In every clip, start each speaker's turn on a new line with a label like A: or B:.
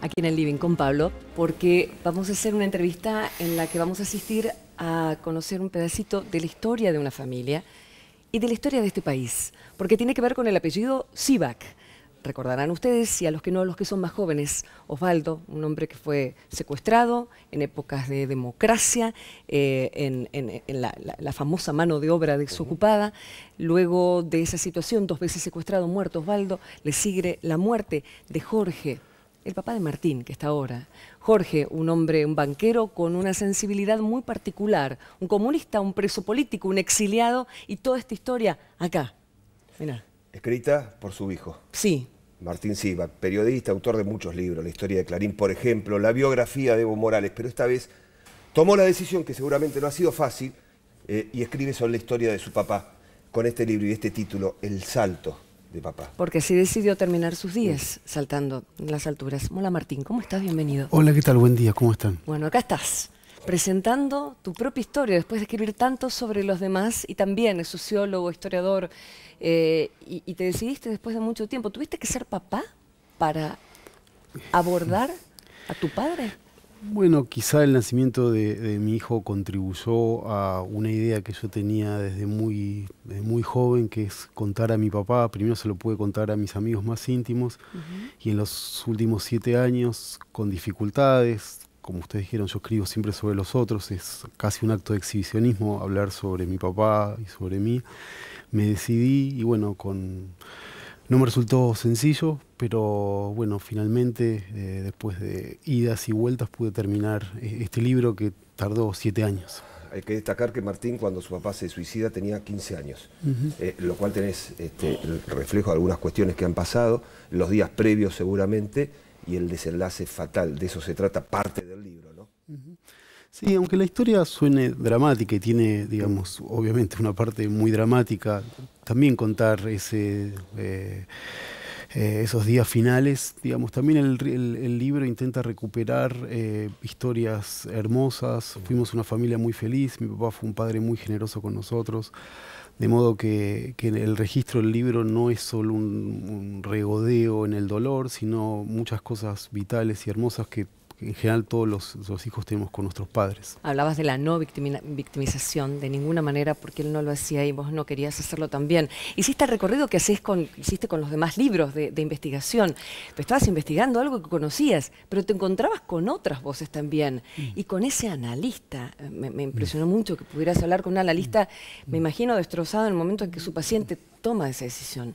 A: aquí en el Living con Pablo, porque vamos a hacer una entrevista en la que vamos a asistir a conocer un pedacito de la historia de una familia y de la historia de este país, porque tiene que ver con el apellido Sivak. Recordarán ustedes, y a los que no, a los que son más jóvenes, Osvaldo, un hombre que fue secuestrado en épocas de democracia, eh, en, la, la, famosa mano de obra desocupada. Luego de esa situación, dos veces secuestrado, muerto Osvaldo, le sigue la muerte de Jorge, el papá de Martín, que está ahora. Jorge, un hombre, un banquero con una sensibilidad muy particular, un comunista, un preso político, un exiliado y toda esta historia acá. Mirá.
B: Escrita por su hijo. Sí. Martín Silva, periodista, autor de muchos libros, la historia de Clarín, por ejemplo, la biografía de Evo Morales, pero esta vez tomó la decisión que seguramente no ha sido fácil eh, y escribe sobre la historia de su papá con este libro y este título, El Salto papá.
A: Porque así decidió terminar sus días saltando en las alturas. Hola Martín, ¿cómo estás? Bienvenido. Hola,
C: ¿qué tal? Buen día, ¿cómo están?
A: Bueno, acá estás, presentando tu propia historia, después de escribir tanto sobre los demás y también es sociólogo, historiador, eh, y te decidiste después de mucho tiempo, ¿tuviste que ser papá para abordar a tu padre?
C: Bueno, quizá el nacimiento de, mi hijo contribuyó a una idea que yo tenía desde muy, muy joven, que es contar a mi papá. Primero se lo pude contar a mis amigos más íntimos y en los últimos siete años, con dificultades, como ustedes dijeron, yo escribo siempre sobre los otros, es casi un acto de exhibicionismo hablar sobre mi papá y sobre mí. Me decidí y bueno, con no me resultó sencillo, pero bueno, finalmente, eh, después de idas y vueltas, pude terminar eh, este libro que tardó siete años.
B: Hay que destacar que Martín, cuando su papá se suicida, tenía 15 años, eh, lo cual tenés este, el reflejo de algunas cuestiones que han pasado, los días previos seguramente, y el desenlace fatal. De eso se trata parte de
C: Sí, aunque la historia suene dramática y tiene, digamos, obviamente una parte muy dramática, también contar ese... Eh, eh, esos días finales. Digamos, también el, libro intenta recuperar eh, historias hermosas. Fuimos una familia muy feliz, mi papá fue un padre muy generoso con nosotros. De modo que, el registro del libro no es solo un regodeo en el dolor, sino muchas cosas vitales y hermosas que en general todos los, hijos tenemos con nuestros padres.
A: Hablabas de la no victimización de ninguna manera porque él no lo hacía y vos no querías hacerlo también. Hiciste el recorrido que hacés con, hiciste con los demás libros de, investigación, Te estabas investigando algo que conocías, pero te encontrabas con otras voces también mm. y con ese analista. Eh, me, mm. impresionó mucho que pudieras hablar con un analista, mm. me imagino, destrozado en el momento en que su paciente toma esa decisión.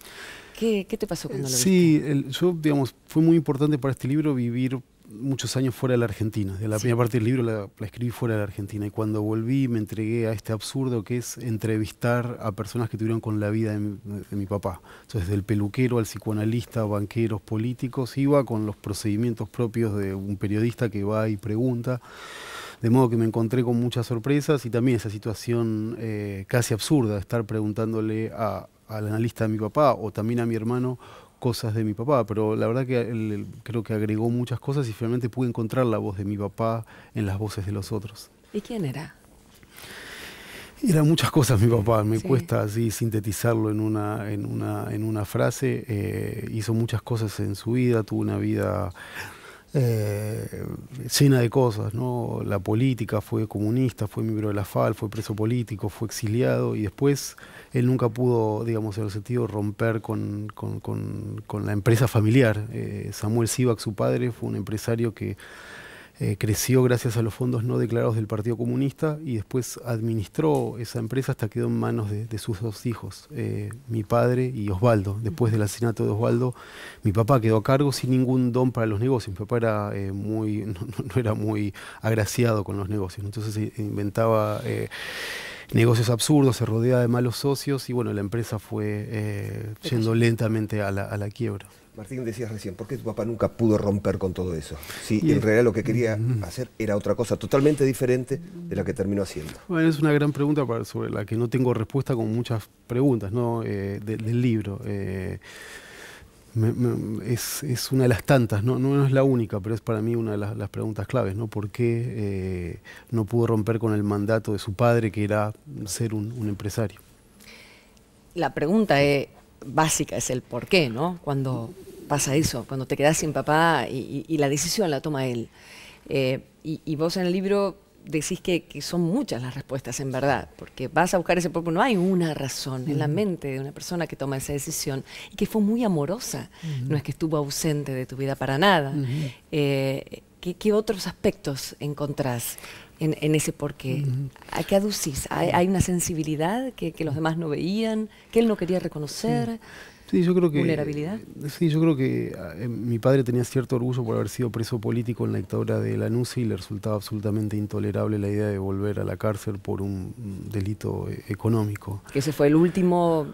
A: ¿Qué, te pasó cuando lo Sí,
C: yo, digamos, fue muy importante para este libro vivir muchos años fuera de la Argentina. De la primera parte del libro la, escribí fuera de la Argentina y cuando volví me entregué a este absurdo que es entrevistar a personas que tuvieron con la vida de mi, papá. Entonces, del peluquero al psicoanalista, banqueros, políticos, iba con los procedimientos propios de un periodista que va y pregunta. De modo que me encontré con muchas sorpresas y también esa situación eh, casi absurda de estar preguntándole al analista de mi papá o también a mi hermano cosas de mi papá, pero la verdad que él, creo que agregó muchas cosas y finalmente pude encontrar la voz de mi papá en las voces de los otros.
A: ¿Y quién era?
C: Eran muchas cosas mi papá, me cuesta así sintetizarlo en una, en una, en una frase. Eh, hizo muchas cosas en su vida, tuvo una vida eh, llena de cosas, ¿no? La política, fue comunista, fue miembro de la FAL, fue preso político, fue exiliado y después él nunca pudo, digamos, en el sentido romper con, la empresa familiar. Eh, Samuel Sivak, su padre, fue un empresario que eh, creció gracias a los fondos no declarados del Partido Comunista y después administró esa empresa hasta quedó en manos de, sus dos hijos, eh, mi padre y Osvaldo. Después del asesinato de Osvaldo, mi papá quedó a cargo sin ningún don para los negocios. Mi papá era, eh, muy, no, no, era muy agraciado con los negocios, entonces inventaba negocios absurdos, se rodea de malos socios y bueno, la empresa fue eh, yendo lentamente a la, quiebra.
B: Martín, decías recién, ¿por qué tu papá nunca pudo romper con todo eso? Si en realidad lo que quería hacer era otra cosa totalmente diferente de la que terminó haciendo.
C: Bueno, es una gran pregunta sobre la que no tengo respuesta con muchas preguntas ¿no? Eh, del libro. Eh, es, una de las tantas, ¿no? es la única, pero es para mí una de las, preguntas claves, ¿no? ¿Por qué eh, no pudo romper con el mandato de su padre, que era ser un, empresario?
A: La pregunta es, básica es el por qué, ¿no? Cuando pasa eso, cuando te quedas sin papá y, la decisión la toma él. Eh, y, vos en el libro decís que, son muchas las respuestas en verdad, porque vas a buscar ese porqué. no hay una razón en la mente de una persona que toma esa decisión y que fue muy amorosa, no es que estuvo ausente de tu vida para nada. Eh, ¿qué, otros aspectos encontrás en, ese porqué? qué? ¿A qué aducís? ¿Hay, una sensibilidad que, que, los demás no veían, que él no quería reconocer?
C: Sí, yo creo que, vulnerabilidad. Sí, yo creo que ah, eh, mi padre tenía cierto orgullo por haber sido preso político en la dictadura de Lanús y le resultaba absolutamente intolerable la idea de volver a la cárcel por un delito eh, económico.
A: Que ese fue el último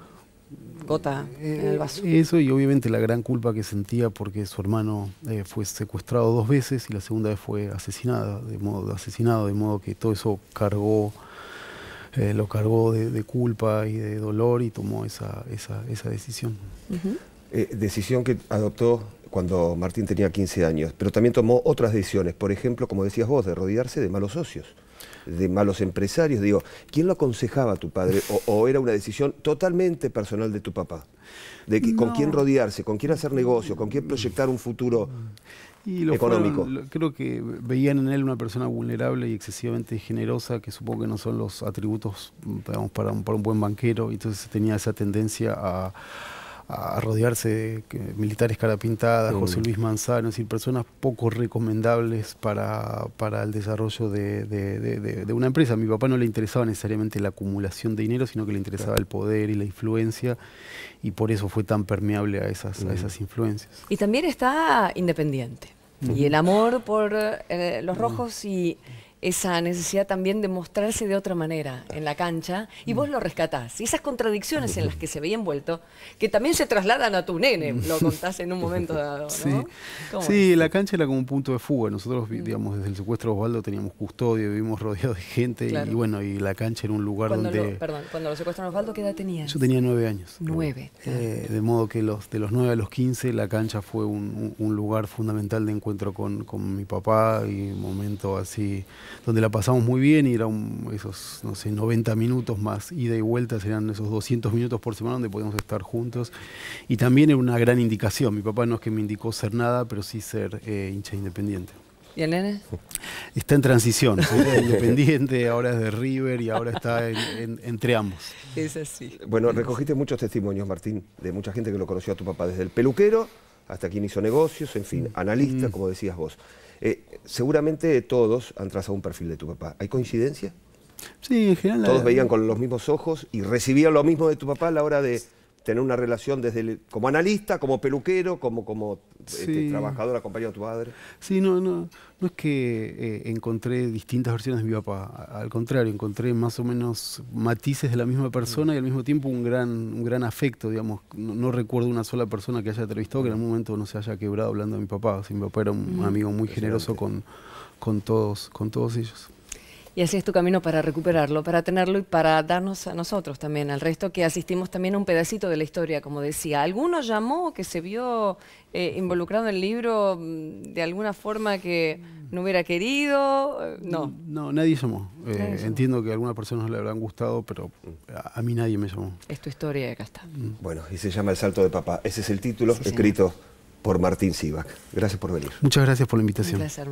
A: gota
C: en el eh, vaso. Eso y obviamente la gran culpa que sentía porque su hermano fue secuestrado dos veces y la segunda vez fue asesinada, de modo, asesinado, de modo que todo eso cargó eh, lo cargó de, culpa y de dolor y tomó esa,
B: decisión. Eh, decisión que adoptó cuando Martín tenía 15 años, pero también tomó otras decisiones, por ejemplo, como decías vos, de rodearse de malos socios, de malos empresarios. Digo, ¿quién lo aconsejaba a tu padre o, era una decisión totalmente personal de tu papá?
C: De con quién rodearse,
B: con quién hacer negocio, con quién proyectar un futuro. Y lo económico.
C: creo que veían en él una persona vulnerable y excesivamente generosa, que supongo que no son los atributos digamos, para, un, para un buen banquero, y entonces tenía esa tendencia a a rodearse de militares pintada, José Luis Manzano, es personas poco recomendables para, el desarrollo de, una empresa. A mi papá no le interesaba necesariamente la acumulación de dinero, sino que le interesaba el poder y la influencia, y por eso fue tan permeable a esas, a esas influencias.
A: Y también está Independiente, y el amor por eh, los rojos y esa necesidad también de mostrarse de otra manera en la cancha y vos lo rescatás. Y esas contradicciones en las que se veía envuelto, que también se trasladan a tu nene, lo contás en un momento dado.
C: Sí, la cancha era como un punto de fuga. Nosotros, mm. digamos, desde el secuestro de Osvaldo teníamos custodia, vivimos rodeados de gente y bueno, y la cancha era un lugar donde...
A: cuando lo secuestran Osvaldo, ¿qué edad tenías? Yo tenía nueve años. Nueve.
C: Eh, de modo que los, de los nueve a los quince la cancha fue un, lugar fundamental de encuentro con, con mi papá y un momento así donde la pasamos muy bien y eran esos, no sé, 90 minutos más ida y vuelta, eran esos 200 minutos por semana donde podíamos estar juntos. Y también era una gran indicación. Mi papá no es que me indicó ser nada, pero sí ser eh, hincha independiente. ¿Y el nene? Está en transición, independiente, ahora es de River y ahora está entre ambos. Es así. Bueno, recogiste
B: muchos testimonios, Martín, de mucha gente que lo conoció a tu papá, desde el peluquero hasta quien hizo negocios, en fin, mm. analista, mm. como decías vos. Eh, seguramente todos han trazado un perfil de tu papá. ¿Hay coincidencia?
C: Sí, en general. Todos veían con
B: los mismos ojos y recibían lo mismo de tu papá a la hora de tener una relación desde como analista, como peluquero, como, como este, trabajador acompañado de tu padre.
C: Sí, no, no, no es que eh, encontré distintas versiones de mi papá, al contrario, encontré más o menos matices de la misma persona y al mismo tiempo un gran, un gran afecto, digamos. No, recuerdo una sola persona que haya entrevistado que en algún momento no se haya quebrado hablando de mi papá. mi papá era un mm, amigo muy generoso con, con, todos, con todos ellos
A: y así es tu camino para recuperarlo, para tenerlo y para darnos a nosotros también, al resto que asistimos también a un pedacito de la historia, como decía. ¿Alguno llamó que se vio eh, involucrado en el libro mm, de alguna forma que no hubiera querido? Eh,
C: no. No, nadie llamó. Eh, entiendo que a algunas personas le habrán gustado, pero
B: a, mí nadie me llamó.
C: Es tu historia y acá está. Mm.
B: Bueno, y se llama El Salto de Papá. Ese es el título escrito por Martín Sivak. Gracias por venir.
C: Muchas gracias por la invitación. Un placer.